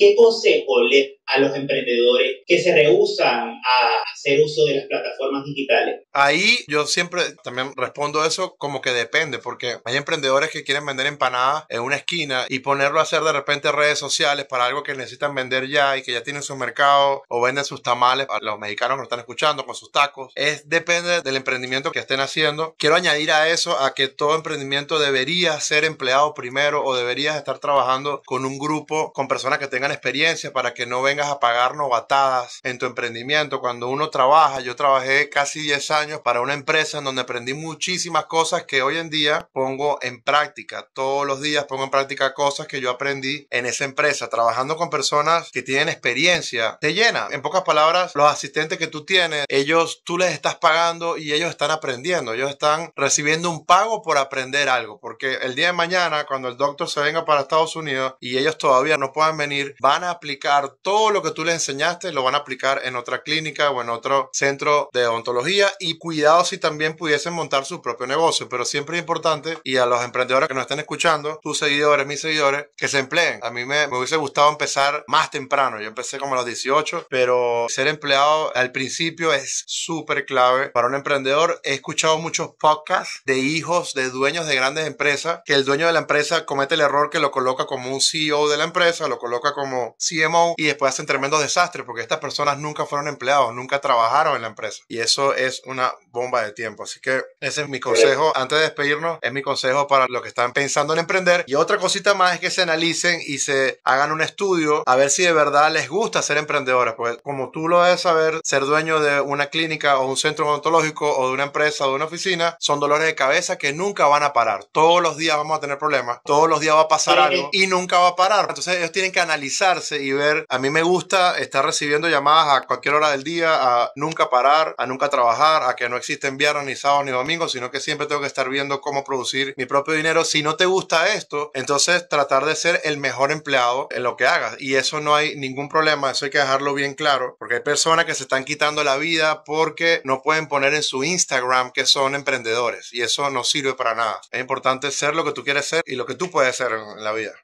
¿Qué consejo le a los emprendedores que se rehusan a hacer uso de las plataformas digitales? Ahí yo siempre también respondo eso como que depende, porque hay emprendedores que quieren vender empanadas en una esquina y ponerlo a hacer de repente redes sociales para algo que necesitan vender ya y que ya tienen su mercado o venden sus tamales a los mexicanos que nos están escuchando con sus tacos. Es depende del emprendimiento que estén haciendo. Quiero añadir a eso a que todo emprendimiento debería ser empleado primero o deberías estar trabajando con un grupo, con personas que tengan experiencia para que no vengan a pagar novatadas en tu emprendimiento. Cuando uno trabaja, yo trabajé casi 10 años para una empresa en donde aprendí muchísimas cosas que hoy en día pongo en práctica. Todos los días pongo en práctica cosas que yo aprendí en esa empresa. Trabajando con personas que tienen experiencia, te llena. En pocas palabras, los asistentes que tú tienes, ellos, tú les estás pagando y ellos están aprendiendo. Ellos están recibiendo un pago por aprender algo. Porque el día de mañana, cuando el doctor se venga para Estados Unidos y ellos todavía no puedan venir, van a aplicar todo lo que tú les enseñaste lo van a aplicar en otra clínica o en otro centro de odontología y cuidado si también pudiesen montar su propio negocio, pero siempre es importante y a los emprendedores que nos estén escuchando, tus seguidores, mis seguidores, que se empleen. A mí me, me hubiese gustado empezar más temprano, yo empecé como a los 18, pero ser empleado al principio es súper clave para un emprendedor. He escuchado muchos podcasts de hijos de dueños de grandes empresas, que el dueño de la empresa comete el error que lo coloca como un CEO de la empresa, lo coloca como CMO y después hace hacen tremendos desastres porque estas personas nunca fueron empleados, nunca trabajaron en la empresa. Y eso es una bomba de tiempo. Así que ese es mi consejo. Antes de despedirnos, es mi consejo para los que están pensando en emprender. Y otra cosita más es que se analicen y se hagan un estudio a ver si de verdad les gusta ser emprendedores. Porque como tú lo debes saber, ser dueño de una clínica o un centro odontológico o de una empresa o de una oficina son dolores de cabeza que nunca van a parar. Todos los días vamos a tener problemas. Todos los días va a pasar algo y nunca va a parar. Entonces ellos tienen que analizarse y ver. A mí me me gusta estar recibiendo llamadas a cualquier hora del día, a nunca parar, a nunca trabajar, a que no existen viernes, ni sábados, ni domingos, sino que siempre tengo que estar viendo cómo producir mi propio dinero. Si no te gusta esto, entonces tratar de ser el mejor empleado en lo que hagas. Y eso no hay ningún problema, eso hay que dejarlo bien claro, porque hay personas que se están quitando la vida porque no pueden poner en su Instagram que son emprendedores y eso no sirve para nada. Es importante ser lo que tú quieres ser y lo que tú puedes ser en la vida.